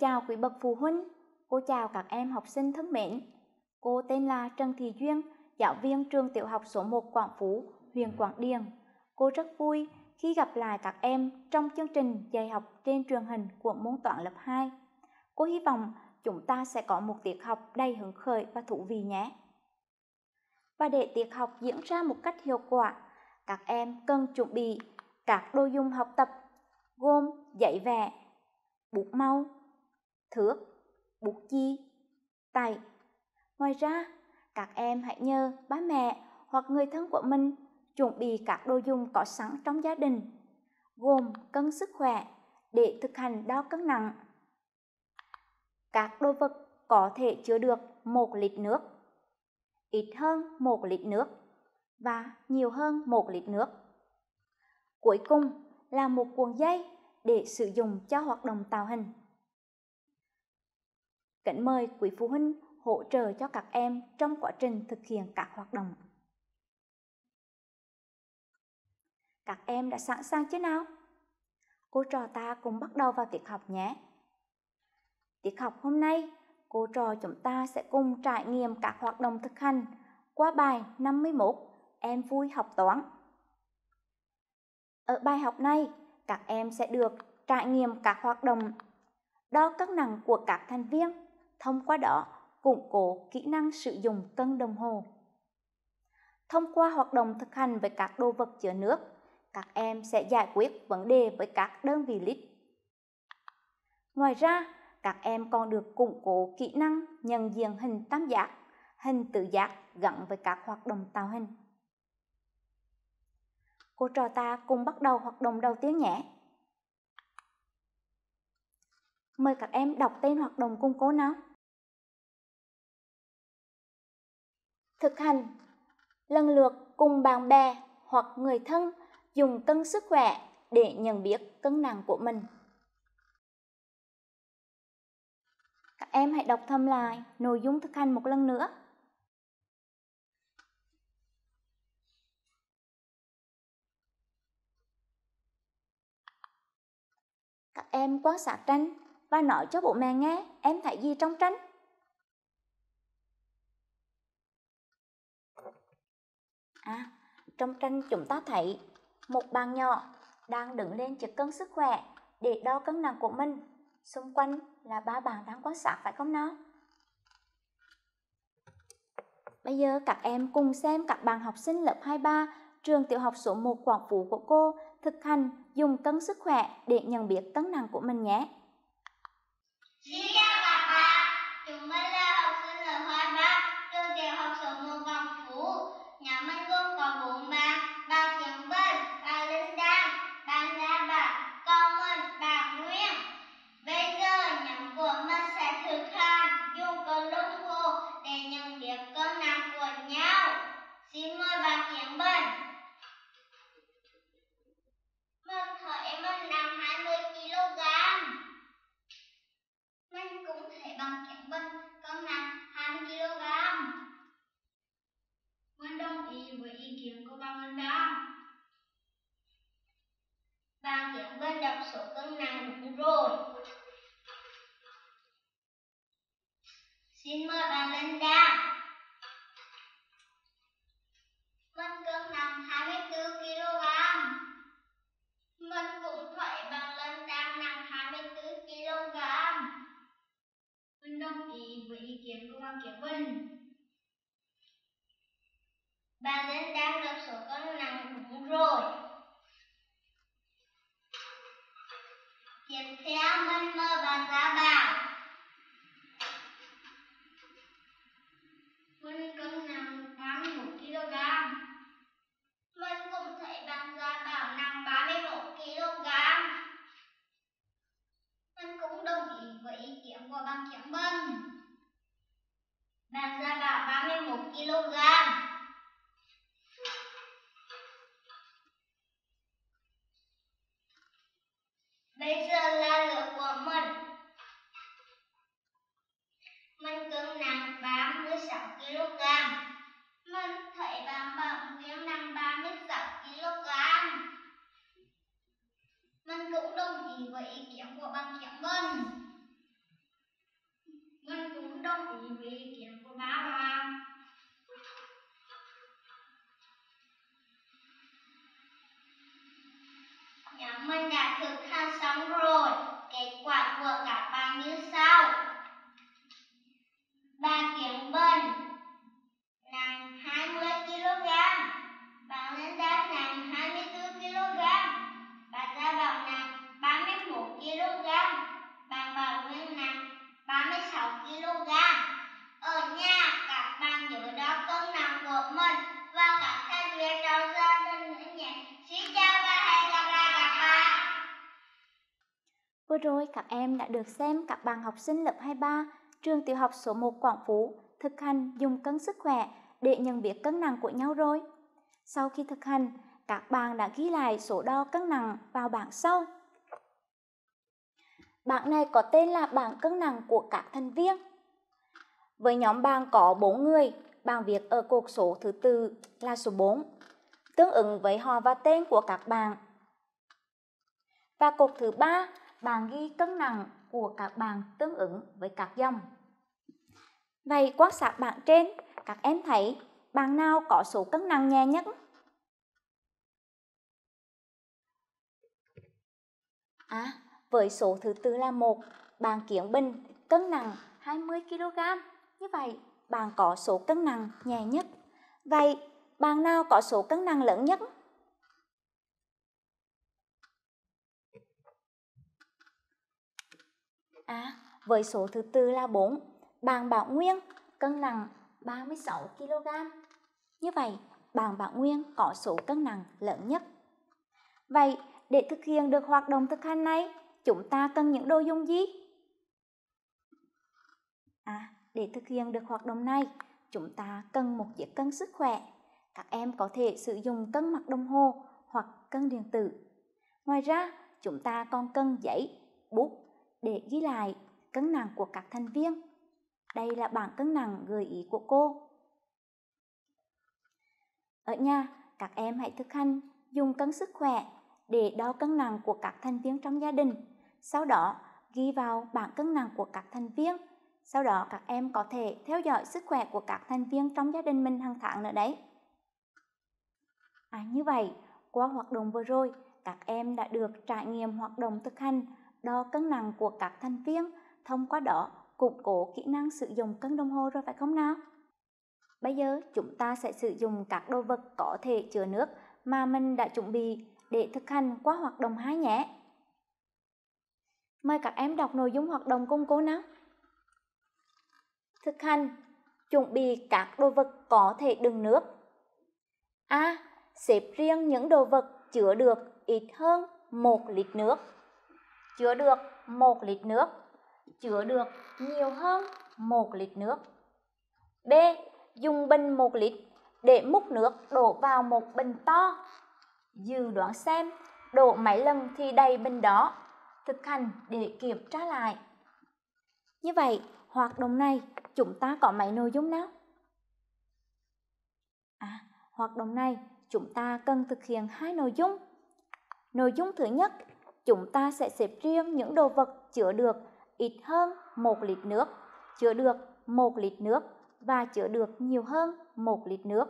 chào quý bậc phụ huynh, cô chào các em học sinh thân mến. Cô tên là Trần Thị Duyên, giáo viên trường tiểu học số 1 Quảng Phú, huyện Quảng Điền. Cô rất vui khi gặp lại các em trong chương trình dạy học trên truyền hình của môn toán lớp 2. Cô hy vọng chúng ta sẽ có một tiết học đầy hứng khởi và thú vị nhé. Và để tiết học diễn ra một cách hiệu quả, các em cần chuẩn bị các đồ dùng học tập gồm giấy vẽ, bút màu, thước, bút chi, tay. Ngoài ra, các em hãy nhờ ba mẹ hoặc người thân của mình chuẩn bị các đồ dùng có sẵn trong gia đình, gồm cân sức khỏe để thực hành đo cân nặng. Các đồ vật có thể chứa được 1 lít nước, ít hơn 1 lít nước và nhiều hơn 1 lít nước. Cuối cùng là một cuộn dây để sử dụng cho hoạt động tạo hình. Kính mời quý phụ huynh hỗ trợ cho các em trong quá trình thực hiện các hoạt động. Các em đã sẵn sàng chưa nào? Cô trò ta cùng bắt đầu vào tiết học nhé. Tiết học hôm nay, cô trò chúng ta sẽ cùng trải nghiệm các hoạt động thực hành qua bài 51 Em vui học toán. Ở bài học này, các em sẽ được trải nghiệm các hoạt động đo cân nặng của các thành viên thông qua đó củng cố kỹ năng sử dụng cân đồng hồ. Thông qua hoạt động thực hành với các đồ vật chứa nước, các em sẽ giải quyết vấn đề với các đơn vị lít. Ngoài ra, các em còn được củng cố kỹ năng nhận diện hình tam giác, hình tứ giác gắn với các hoạt động tạo hình. Cô trò ta cùng bắt đầu hoạt động đầu tiên nhé. Mời các em đọc tên hoạt động cung cố nào. thực hành lần lượt cùng bạn bè hoặc người thân dùng cân sức khỏe để nhận biết cân nặng của mình các em hãy đọc thầm lại nội dung thực hành một lần nữa các em quan sát tranh và nói cho bố mẹ nghe em thấy gì trong tranh ha. Trong tranh chúng ta thấy một bạn nhỏ đang đứng lên chiếc cân sức khỏe để đo cân nặng của mình. Xung quanh là ba bạn đang quan sát phải không nào? Bây giờ các em cùng xem các bạn học sinh lớp 23 trường tiểu học số 1 Quảng Phú của cô thực hành dùng cân sức khỏe để nhận biết cân nặng của mình nhé. Yeah. Bà đến đang gặp số con nặng đúng rồi. Tiếp theo mình mơ bà ra bảo. Mình cân nặng 81 kg. Mình cũng thấy bạn ra bảo nặng 31 kg. Mình cũng đồng ý với ý kiến của bạn kiểm Bân. Bạn ra bảo 31 kg. bây giờ là lượt của mình mình cân nặng 36 kg mình thấy bạn bỏng kiếm nặng 36 kg mình cũng đồng ý với ý kiến của bạn kiếm mình mình cũng đồng ý với ý kiến của ba bạn Vừa rồi các em đã được xem các bạn học sinh lớp 23 trường tiểu học số 1 Quảng Phú thực hành dùng cân sức khỏe để nhận biết cân nặng của nhau rồi. Sau khi thực hành, các bạn đã ghi lại số đo cân nặng vào bảng sau. Bảng này có tên là bảng cân nặng của các thành viên. Với nhóm bạn có 4 người, bạn việc ở cột số thứ tư là số 4, tương ứng với họ và tên của các bạn. Và cột thứ ba bàn ghi cân nặng của các bàn tương ứng với các dòng. Vậy quan sát bảng trên, các em thấy bàn nào có số cân nặng nhẹ nhất? À, với số thứ tư là một bàn Kiến Bình cân nặng 20 kg. Như vậy, bàn có số cân nặng nhẹ nhất. Vậy, bàn nào có số cân nặng lớn nhất? A với số thứ tư là 4. Bạn Bảo Nguyên cân nặng 36 kg. Như vậy, bạn Bảo Nguyên có số cân nặng lớn nhất. Vậy, để thực hiện được hoạt động thực hành này, chúng ta cần những đồ dùng gì? À, để thực hiện được hoạt động này, chúng ta cần một chiếc cân sức khỏe. Các em có thể sử dụng cân mặt đồng hồ hoặc cân điện tử. Ngoài ra, chúng ta còn cần giấy, bút để ghi lại cân nặng của các thành viên. Đây là bảng cân nặng gợi ý của cô. Ở nhà, các em hãy thực hành dùng cân sức khỏe để đo cân nặng của các thành viên trong gia đình. Sau đó, ghi vào bảng cân nặng của các thành viên. Sau đó các em có thể theo dõi sức khỏe của các thành viên trong gia đình mình hàng tháng nữa đấy. À như vậy, qua hoạt động vừa rồi, các em đã được trải nghiệm hoạt động thực hành đo cân nặng của các thành viên, thông qua đó củng cố kỹ năng sử dụng cân đồng hồ rồi phải không nào? Bây giờ chúng ta sẽ sử dụng các đồ vật có thể chứa nước mà mình đã chuẩn bị để thực hành qua hoạt động 2 nhé. Mời các em đọc nội dung hoạt động cùng cô nào. Thực hành chuẩn bị các đồ vật có thể đựng nước. A. Xếp riêng những đồ vật chứa được ít hơn 1 lít nước chứa được 1 lít nước, chứa được nhiều hơn 1 lít nước. B. Dùng bình 1 lít để múc nước đổ vào một bình to. Dự đoán xem đổ mấy lần thì đầy bình đó, thực hành để kiểm tra lại. Như vậy, hoạt động này chúng ta có mấy nội dung nào? À, hoạt động này chúng ta cần thực hiện hai nội dung. Nội dung thứ nhất chúng ta sẽ xếp riêng những đồ vật chứa được ít hơn 1 lít nước, chứa được 1 lít nước và chứa được nhiều hơn 1 lít nước.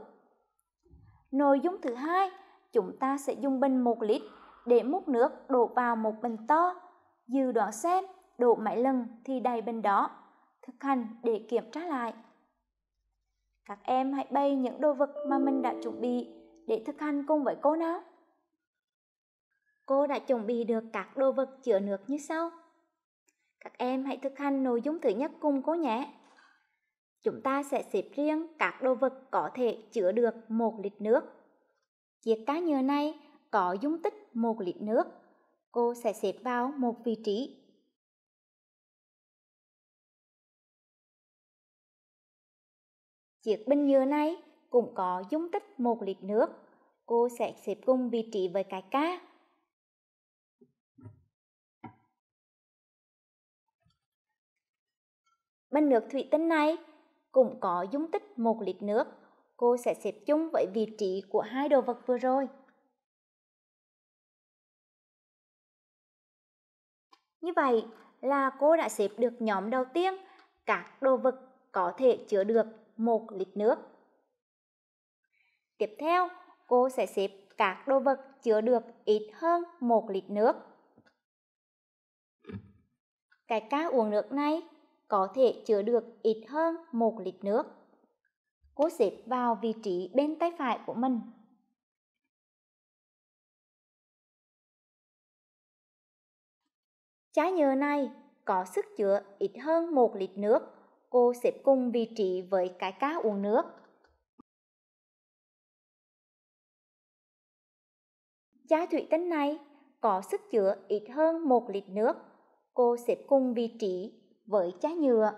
Nội dung thứ hai, chúng ta sẽ dùng bình 1 lít để múc nước đổ vào một bình to. Dự đoán xem đổ mấy lần thì đầy bình đó. Thực hành để kiểm tra lại. Các em hãy bày những đồ vật mà mình đã chuẩn bị để thực hành cùng với cô nào cô đã chuẩn bị được các đồ vật chứa nước như sau. Các em hãy thực hành nội dung thứ nhất cùng cô nhé. Chúng ta sẽ xếp riêng các đồ vật có thể chứa được 1 lít nước. Chiếc cá nhựa này có dung tích 1 lít nước. Cô sẽ xếp vào một vị trí Chiếc bình nhựa này cũng có dung tích 1 lít nước. Cô sẽ xếp cùng vị trí với cái cá. Bên nước thủy tinh này cũng có dung tích một lít nước. Cô sẽ xếp chung với vị trí của hai đồ vật vừa rồi. Như vậy là cô đã xếp được nhóm đầu tiên các đồ vật có thể chứa được một lít nước. Tiếp theo, cô sẽ xếp các đồ vật chứa được ít hơn một lít nước. Cái cá uống nước này có thể chứa được ít hơn 1 lít nước. Cô xếp vào vị trí bên tay phải của mình. Trái nhựa này có sức chứa ít hơn 1 lít nước. Cô xếp cùng vị trí với cái cá uống nước. trái thủy tinh này có sức chứa ít hơn 1 lít nước. Cô xếp cùng vị trí với chai nhựa.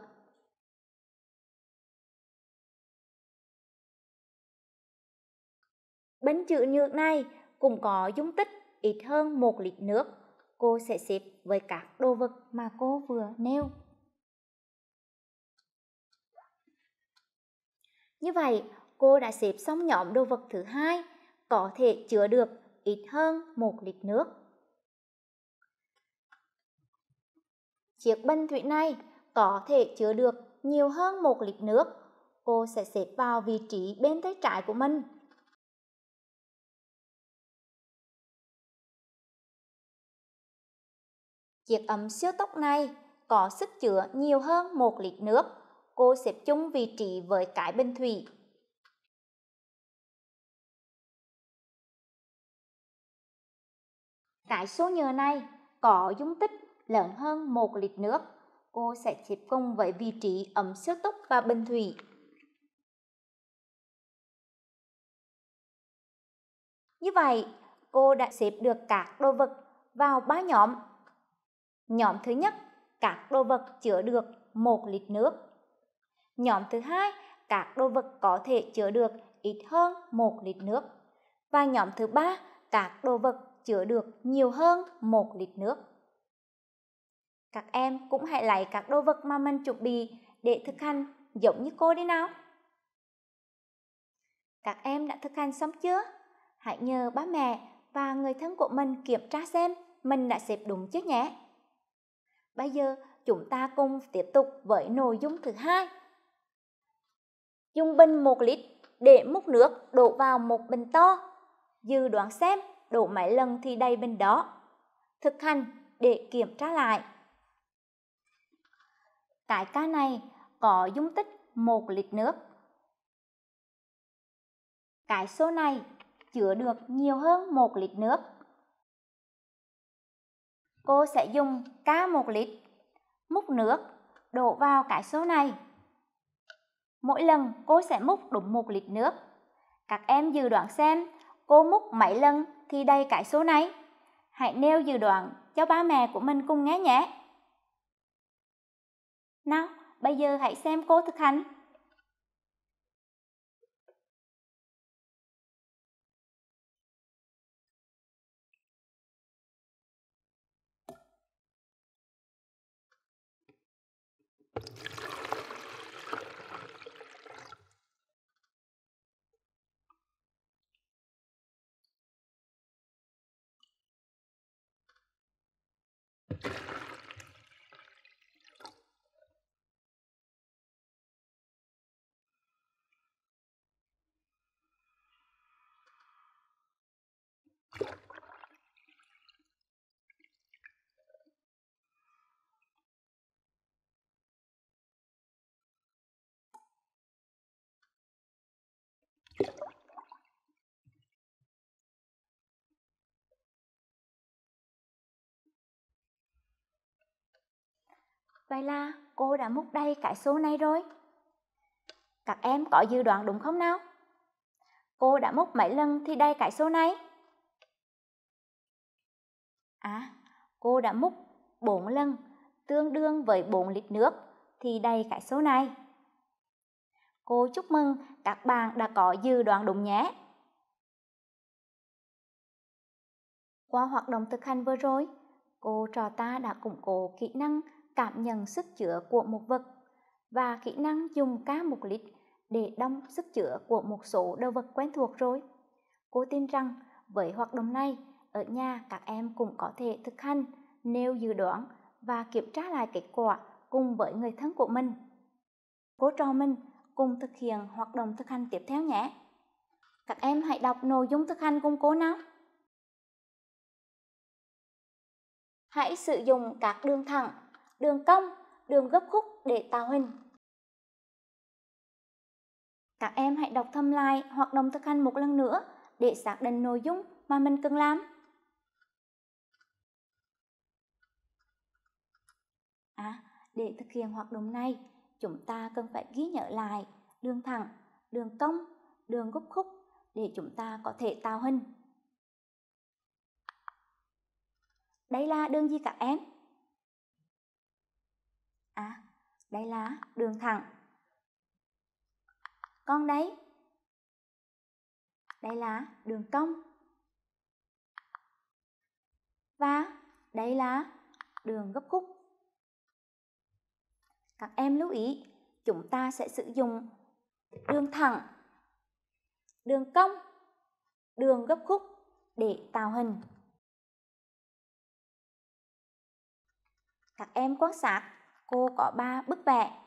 Bên chữ nhược này cũng có dung tích ít hơn 1 lít nước. Cô sẽ xếp với các đồ vật mà cô vừa nêu. Như vậy, cô đã xếp xong nhóm đồ vật thứ hai có thể chứa được ít hơn 1 lít nước. Chiếc bình thủy này có thể chứa được nhiều hơn một lít nước. Cô sẽ xếp vào vị trí bên tay trái của mình. Chiếc ấm siêu tốc này có sức chứa nhiều hơn một lít nước. Cô xếp chung vị trí với cái bên thủy. Cái số nhựa này có dung tích lớn hơn một lít nước. Cô sẽ xếp cùng với vị trí ấm siêu tốc và bình thủy. Như vậy, cô đã xếp được các đồ vật vào ba nhóm. Nhóm thứ nhất, các đồ vật chứa được một lít nước. Nhóm thứ hai, các đồ vật có thể chứa được ít hơn một lít nước. Và nhóm thứ ba, các đồ vật chứa được nhiều hơn một lít nước. Các em cũng hãy lấy các đồ vật mà mình chuẩn bị để thực hành giống như cô đi nào. Các em đã thực hành xong chưa? Hãy nhờ ba mẹ và người thân của mình kiểm tra xem mình đã xếp đúng chứ nhé. Bây giờ chúng ta cùng tiếp tục với nội dung thứ hai. Dùng bình 1 lít để múc nước đổ vào một bình to. Dự đoán xem đổ mấy lần thì đầy bình đó. Thực hành để kiểm tra lại cái cá này có dung tích 1 lít nước. Cái số này chứa được nhiều hơn 1 lít nước. Cô sẽ dùng cá 1 lít, múc nước, đổ vào cái số này. Mỗi lần cô sẽ múc đúng 1 lít nước. Các em dự đoán xem cô múc mấy lần thì đầy cái số này. Hãy nêu dự đoán cho ba mẹ của mình cùng nghe nhé. Nào, bây giờ hãy xem cô thực hành. you Vậy là cô đã múc đầy cái số này rồi. Các em có dự đoán đúng không nào? Cô đã múc mấy lần thì đầy cái số này? À, cô đã múc 4 lần, tương đương với 4 lít nước thì đầy cái số này. Cô chúc mừng các bạn đã có dự đoán đúng nhé. Qua hoạt động thực hành vừa rồi, cô trò ta đã củng cố kỹ năng cảm nhận sức chứa của một vật và kỹ năng dùng cá một lít để đông sức chứa của một số đồ vật quen thuộc rồi. Cô tin rằng với hoạt động này, ở nhà các em cũng có thể thực hành nêu dự đoán và kiểm tra lại kết quả cùng với người thân của mình. Cô trò mình cùng thực hiện hoạt động thực hành tiếp theo nhé. Các em hãy đọc nội dung thực hành cùng cô nào. Hãy sử dụng các đường thẳng đường cong, đường gấp khúc để tạo hình. Các em hãy đọc thầm lại hoặc đồng thực hành một lần nữa để xác định nội dung mà mình cần làm. À, để thực hiện hoạt động này, chúng ta cần phải ghi nhớ lại đường thẳng, đường cong, đường gấp khúc để chúng ta có thể tạo hình. Đây là đường gì các em? À, đây là đường thẳng. Con đấy. Đây là đường cong. Và đây là đường gấp khúc. Các em lưu ý, chúng ta sẽ sử dụng đường thẳng, đường cong, đường gấp khúc để tạo hình. Các em quan sát cô có 3 bức vẽ.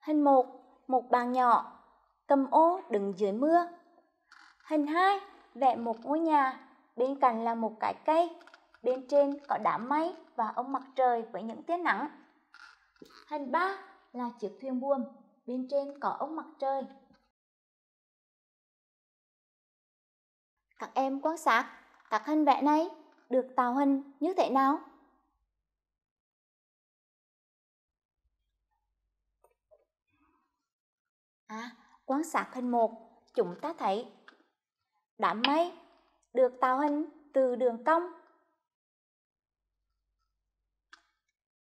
Hình 1, một bàn nhỏ, cầm ô đứng dưới mưa. Hình 2, vẽ một ngôi nhà, bên cạnh là một cái cây, bên trên có đám mây và ông mặt trời với những tia nắng. Hình 3 là chiếc thuyền buồm, bên trên có ông mặt trời. Các em quan sát các hình vẽ này được tạo hình như thế nào? À, quan sát hình một chúng ta thấy đám mây được tạo hình từ đường cong.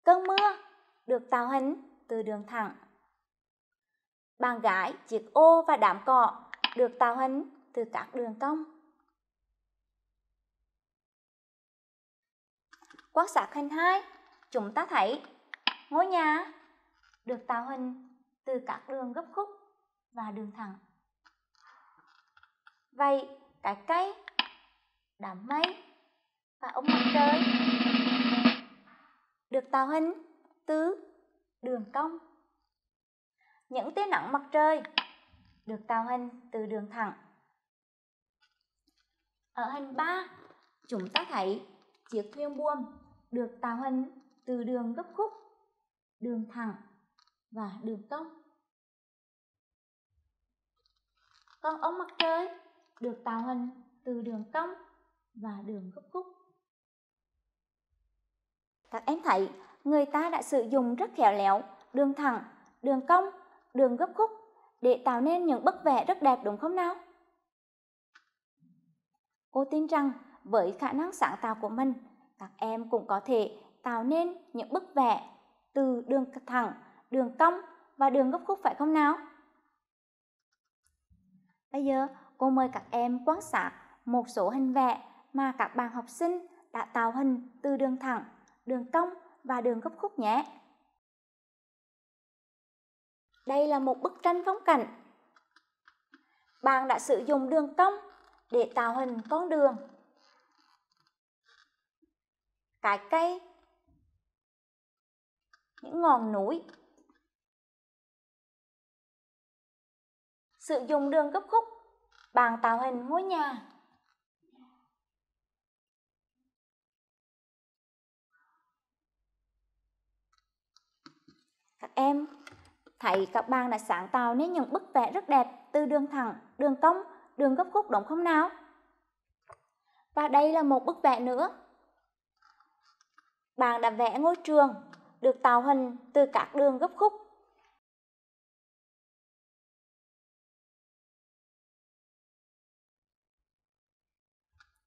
Cơn mưa được tạo hình từ đường thẳng. Bàn gái, chiếc ô và đám cỏ được tạo hình từ các đường cong. Quan sát hình 2, chúng ta thấy ngôi nhà được tạo hình từ các đường gấp khúc và đường thẳng. Vậy cái cây, đám mây và ông mặt trời được tạo hình từ đường cong. Những tia nắng mặt trời được tạo hình từ đường thẳng. Ở hình 3, chúng ta thấy chiếc thuyền buồm được tạo hình từ đường gấp khúc, đường thẳng và đường cong. con ống mặt trời được tạo hình từ đường cong và đường gấp khúc. Các em thấy, người ta đã sử dụng rất khéo léo đường thẳng, đường cong, đường gấp khúc để tạo nên những bức vẽ rất đẹp đúng không nào? Cô tin rằng với khả năng sáng tạo của mình, các em cũng có thể tạo nên những bức vẽ từ đường thẳng, đường cong và đường gấp khúc phải không nào? Bây giờ, cô mời các em quan sát một số hình vẽ mà các bạn học sinh đã tạo hình từ đường thẳng, đường cong và đường gấp khúc nhé. Đây là một bức tranh phong cảnh. Bạn đã sử dụng đường cong để tạo hình con đường. Cái cây. Những ngọn núi sự dùng đường gấp khúc bàn tạo hình ngôi nhà các em thầy các bạn đã sáng tạo nên những bức vẽ rất đẹp từ đường thẳng đường cong đường gấp khúc đúng không nào và đây là một bức vẽ nữa bạn đã vẽ ngôi trường được tạo hình từ các đường gấp khúc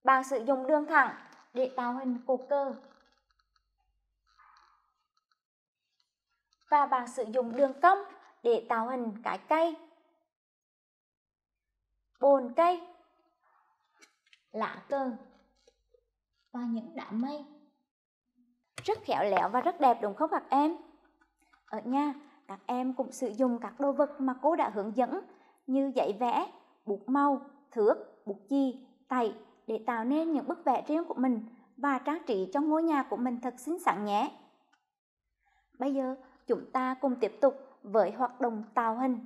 bằng sử dụng đường thẳng để tạo hình cột cơ Và bằng sử dụng đường cong để tạo hình cái cây. Bồn cây. Lá cơ Và những đám mây. Rất khéo léo và rất đẹp đúng không các em? Ở nhà, các em cũng sử dụng các đồ vật mà cô đã hướng dẫn như giấy vẽ, bút màu, thước, bút chì, tay để tạo nên những bức vẽ riêng của mình và trang trí cho ngôi nhà của mình thật xinh xắn nhé. Bây giờ, chúng ta cùng tiếp tục với hoạt động tạo hình.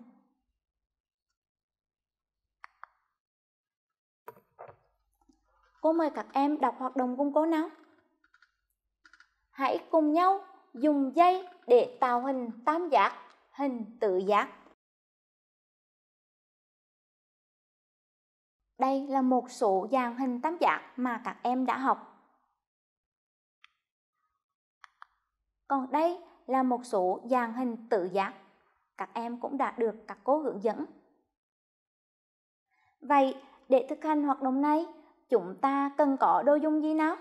Cô mời các em đọc hoạt động cùng cô nào. Hãy cùng nhau dùng dây để tạo hình tam giác, hình tự giác. Đây là một số dạng hình tam giác mà các em đã học. Còn đây là một số dạng hình tự giác. Các em cũng đã được các cô hướng dẫn. Vậy, để thực hành hoạt động này, chúng ta cần có đồ dung gì nào?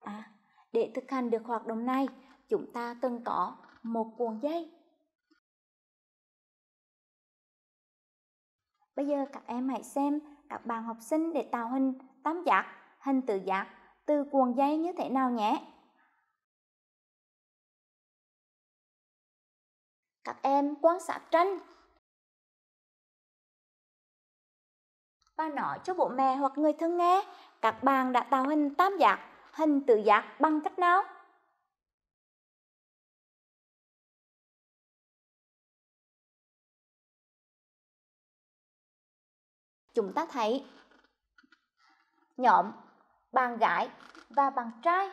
À, để thực hành được hoạt động này, chúng ta cần có một cuộn dây Bây giờ các em hãy xem các bạn học sinh để tạo hình tam giác, hình tự giác từ cuộn dây như thế nào nhé. Các em quan sát tranh và nói cho bố mẹ hoặc người thân nghe các bạn đã tạo hình tam giác, hình tự giác bằng cách nào? chúng ta thấy nhóm bàn gái và bàn trai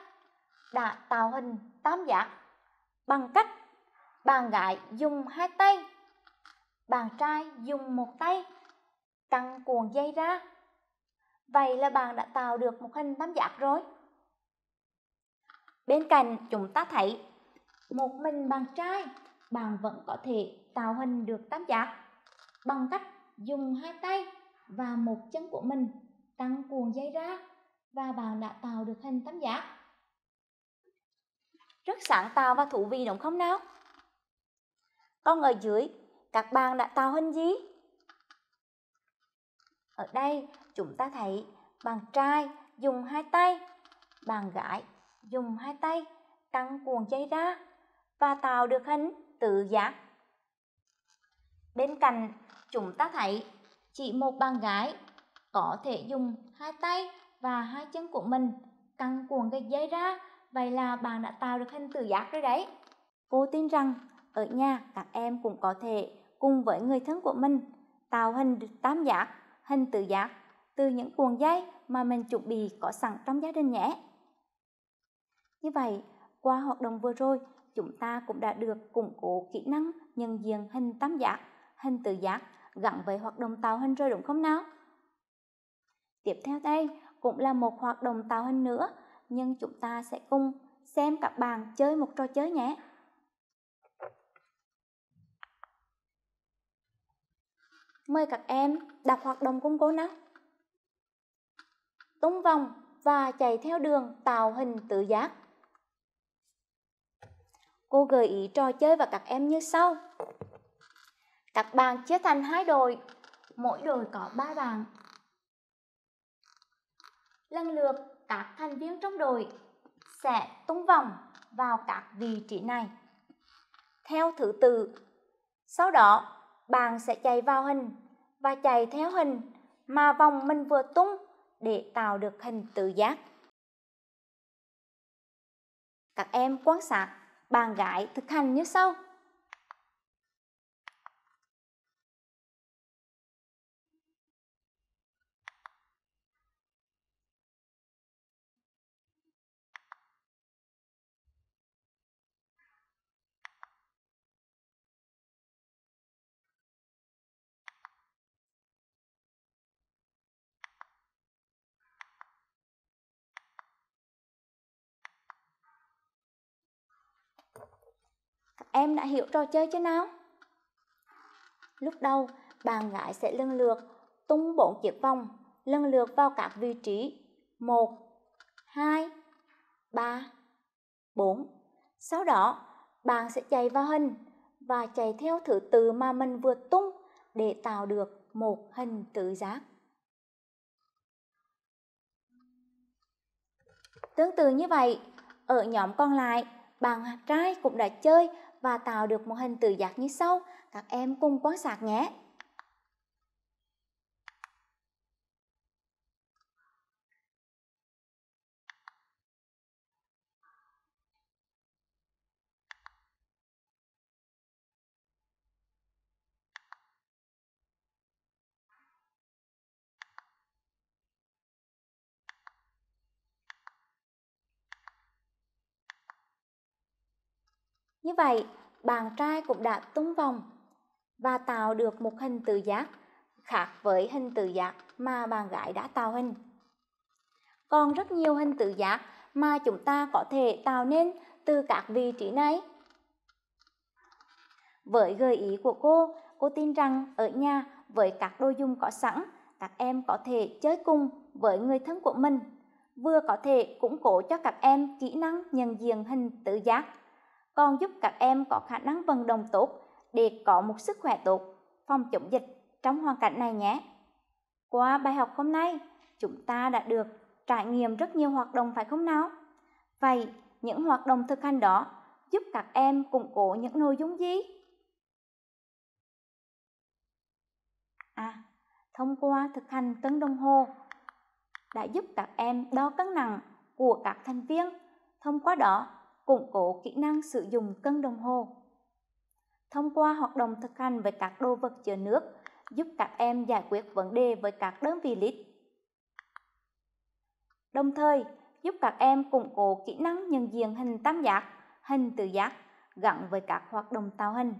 đã tạo hình tam giác bằng cách bàn gái dùng hai tay bàn trai dùng một tay căng cuộn dây ra vậy là bạn đã tạo được một hình tam giác rồi bên cạnh chúng ta thấy một mình bàn trai bạn vẫn có thể tạo hình được tam giác bằng cách dùng hai tay và một chân của mình tăng cuồng dây ra và bạn đã tạo được hình tam giác. Rất sáng tạo và thú vị đúng không nào? Còn ở dưới, các bạn đã tạo hình gì? Ở đây, chúng ta thấy bạn trai dùng hai tay, bạn gái dùng hai tay tăng cuồng dây ra và tạo được hình tự giác. Bên cạnh, chúng ta thấy chỉ một bạn gái có thể dùng hai tay và hai chân của mình căng cuồng cái dây ra vậy là bạn đã tạo được hình tự giác rồi đấy cô tin rằng ở nhà các em cũng có thể cùng với người thân của mình tạo hình tam giác hình tự giác từ những cuồng dây mà mình chuẩn bị có sẵn trong gia đình nhé như vậy qua hoạt động vừa rồi chúng ta cũng đã được củng cố kỹ năng nhận diện hình tam giác hình tự giác gắn với hoạt động tạo hình rồi đúng không nào? Tiếp theo đây cũng là một hoạt động tạo hình nữa, nhưng chúng ta sẽ cùng xem các bạn chơi một trò chơi nhé. Mời các em đặt hoạt động cùng cô nào. Tung vòng và chạy theo đường tạo hình tự giác. Cô gợi ý trò chơi và các em như sau đặt bàn chia thành hai đội, mỗi đội có ba bàn. Lần lượt các thành viên trong đội sẽ tung vòng vào các vị trí này theo thứ tự. Sau đó, bàn sẽ chạy vào hình và chạy theo hình mà vòng mình vừa tung để tạo được hình tự giác. Các em quan sát bàn gái thực hành như sau. em đã hiểu trò chơi chứ nào? Lúc đầu, bạn gái sẽ lần lượt tung bốn chiếc vòng, lần lượt vào các vị trí 1, 2, 3, 4. Sau đó, bạn sẽ chạy vào hình và chạy theo thứ tự mà mình vừa tung để tạo được một hình tứ giác. Tương tự như vậy, ở nhóm còn lại, bạn trai cũng đã chơi và tạo được một hình tự giác như sau. Các em cùng quan sát nhé. Như vậy, bàn trai cũng đã tung vòng và tạo được một hình tự giác khác với hình tự giác mà bạn gái đã tạo hình. Còn rất nhiều hình tự giác mà chúng ta có thể tạo nên từ các vị trí này. Với gợi ý của cô, cô tin rằng ở nhà với các đồ dùng có sẵn, các em có thể chơi cùng với người thân của mình, vừa có thể củng cố cho các em kỹ năng nhận diện hình tự giác còn giúp các em có khả năng vận động tốt để có một sức khỏe tốt, phòng chống dịch trong hoàn cảnh này nhé. Qua bài học hôm nay, chúng ta đã được trải nghiệm rất nhiều hoạt động phải không nào? Vậy, những hoạt động thực hành đó giúp các em củng cố những nội dung gì? À, thông qua thực hành cân đồng hồ đã giúp các em đo cân nặng của các thành viên. Thông qua đó, củng cố kỹ năng sử dụng cân đồng hồ. Thông qua hoạt động thực hành với các đồ vật chứa nước, giúp các em giải quyết vấn đề với các đơn vị lít. Đồng thời, giúp các em củng cố kỹ năng nhận diện hình tam giác, hình tứ giác gắn với các hoạt động tạo hình.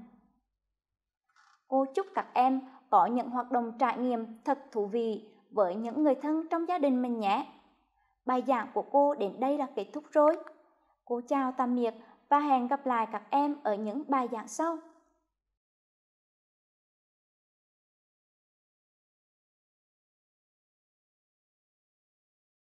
Cô chúc các em có những hoạt động trải nghiệm thật thú vị với những người thân trong gia đình mình nhé. Bài giảng của cô đến đây là kết thúc rồi. Cô chào tạm biệt và hẹn gặp lại các em ở những bài giảng sau.